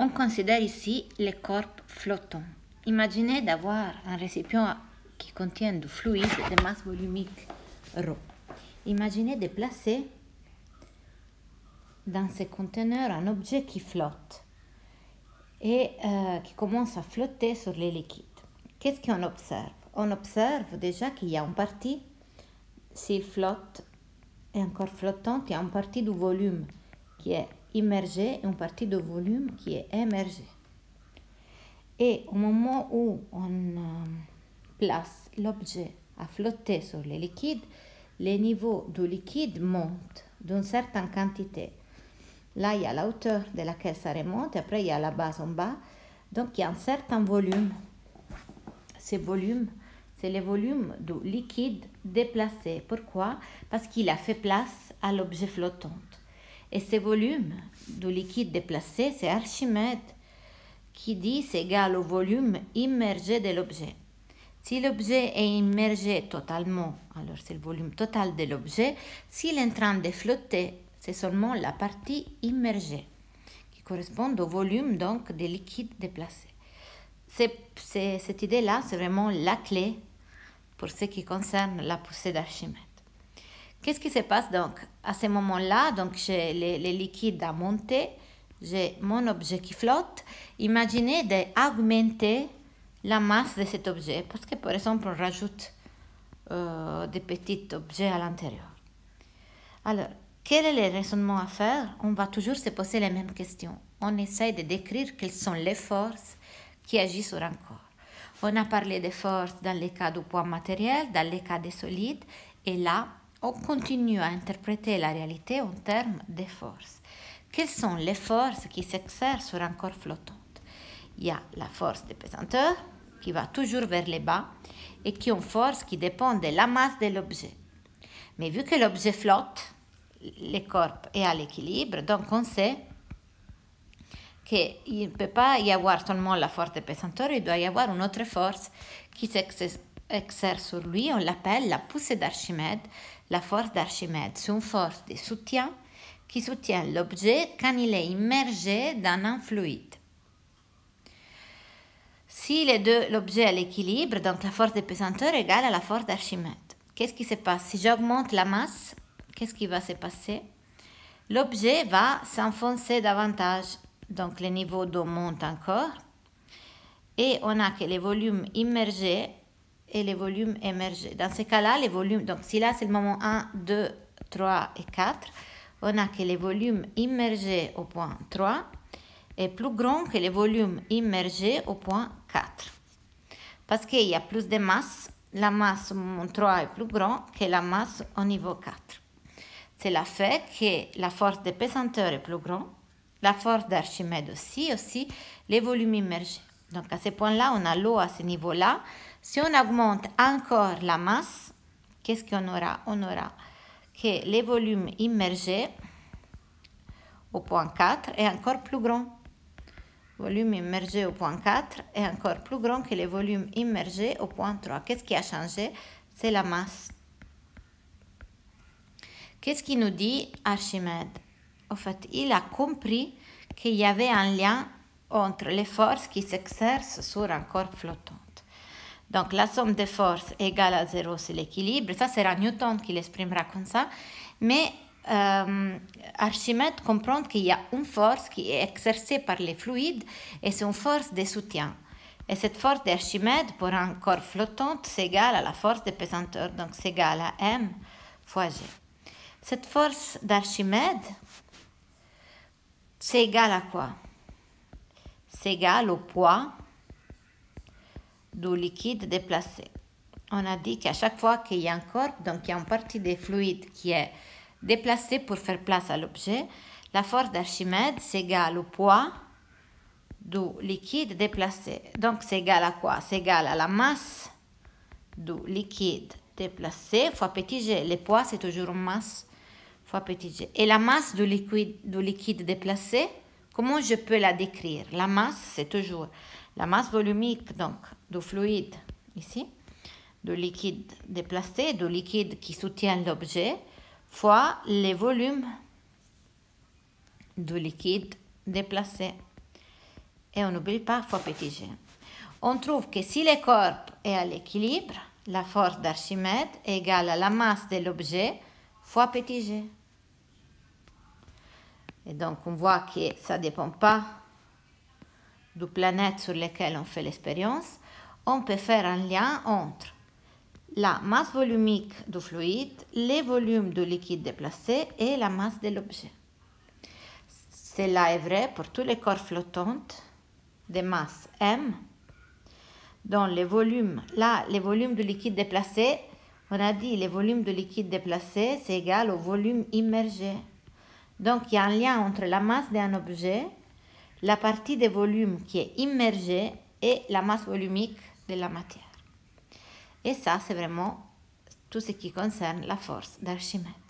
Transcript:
On considère ici les corps flottants. Imaginez d'avoir un récipient qui contient du fluide de masse volumique ρ. Imaginez de placer dans ce conteneur un objet qui flotte et euh, qui commence à flotter sur les liquides. Qu'est-ce qu'on observe On observe déjà qu'il y a une partie, s'il flotte, et encore flottante, il y a une partie du volume qui est immergé et une partie de volume qui est émergé Et au moment où on euh, place l'objet à flotter sur le liquide, les niveaux du liquide monte d'une certaine quantité. Là, il y a la hauteur de laquelle ça remonte, après il y a la base en bas. Donc il y a un certain volume. Ce volume, c'est le volume du liquide déplacé. Pourquoi Parce qu'il a fait place à l'objet flottant. Et ce volume du liquide déplacé, c'est Archimède qui dit c'est égal au volume immergé de l'objet. Si l'objet est immergé totalement, alors c'est le volume total de l'objet. S'il est en train de flotter, c'est seulement la partie immergée qui correspond au volume donc des liquides déplacés. cette idée-là, c'est vraiment la clé pour ce qui concerne la poussée d'Archimède. Qu'est-ce qui se passe donc À ce moment-là, donc j'ai les, liquides à monter, j'ai mon objet qui flotte. Imaginez d'augmenter la masse de cet objet, parce que par exemple, on rajoute euh, des petits objets à l'intérieur. Alors, quel est le raisonnement à faire On va toujours se poser les mêmes questions. On essaye de décrire quelles sont les forces qui agissent sur un corps. On a parlé des forces dans les cas du poids matériel, dans les cas des solides, et là, on continue à interpréter la réalité en termes de forces. Quelles sont les forces qui s'exercent sur un corps flottant Il y a la force de pesanteur qui va toujours vers le bas et qui est une force qui dépend de la masse de l'objet. Mais vu que l'objet flotte, le corps est à l'équilibre, donc on sait qu'il ne peut pas y avoir seulement la force de pesanteur, il doit y avoir une autre force qui s'exerce sur lui, on l'appelle la poussée d'Archimède, la force d'Archimède, c'est une force de soutien qui soutient l'objet quand il est immergé dans un fluide. Si les deux, l'objet à l'équilibre, donc la force de pesanteur égale à la force d'Archimède. Qu'est-ce qui se passe Si j'augmente la masse, qu'est-ce qui va se passer L'objet va s'enfoncer davantage, donc le niveau d'eau monte encore, et on a que les volumes immergés et les volumes émergés. Dans ces cas-là, les volumes, donc si là c'est le moment 1, 2, 3 et 4, on a que les volumes immergés au point 3 est plus grand que les volumes immergés au point 4. Parce qu'il y a plus de masse, la masse au moment 3 est plus grande que la masse au niveau 4. Cela fait que la force de pesanteur est plus grande, la force d'Archimède aussi, aussi les volumes immergés. Donc à ce point-là, on a l'eau à ce niveau-là, si on augmente encore la masse, qu'est-ce qu'on aura On aura que les volumes immergés au point 4 est encore plus grand. Volume immergé au point 4 est encore plus grand que les volumes immergés au point 3. Qu'est-ce qui a changé C'est la masse. Qu'est-ce qui nous dit Archimède En fait, il a compris qu'il y avait un lien entre les forces qui s'exercent sur un corps flottant. Donc la somme des forces égale à zéro, c'est l'équilibre. Ça, sera Newton qui l'exprimera comme ça. Mais euh, Archimède comprend qu'il y a une force qui est exercée par les fluides et c'est une force de soutien. Et cette force d'Archimède pour un corps flottant, c'est égal à la force de pesanteur, donc c'est égal à m fois g. Cette force d'Archimède, c'est égal à quoi C'est égal au poids du liquide déplacé. On a dit qu'à chaque fois qu'il y a un corps, donc il y a une partie des fluides qui est déplacée pour faire place à l'objet, la force d'Archimède s'égale au poids du liquide déplacé. Donc c'est égal à quoi C'est égal à la masse du liquide déplacé fois petit g. Le poids c'est toujours une masse fois petit g. Et la masse du liquide, du liquide déplacé, comment je peux la décrire La masse c'est toujours la masse volumique donc du fluide ici, du liquide déplacé, du liquide qui soutient l'objet, fois le volume du liquide déplacé. Et on n'oublie pas fois petit g. On trouve que si le corps est à l'équilibre, la force d'Archimède est égale à la masse de l'objet fois petit g. Et donc on voit que ça ne dépend pas planètes sur lesquelles on fait l'expérience, on peut faire un lien entre la masse volumique du fluide, les volumes de liquide déplacé et la masse de l'objet. Cela est vrai pour tous les corps flottants de masse M, dont les volumes, là, les volumes de liquide déplacé, on a dit les volumes de liquide déplacé, c'est égal au volume immergé. Donc, il y a un lien entre la masse d'un objet la partie de volume qui est immergée est la masse volumique de la matière. Et ça, c'est vraiment tout ce qui concerne la force d'Archimède.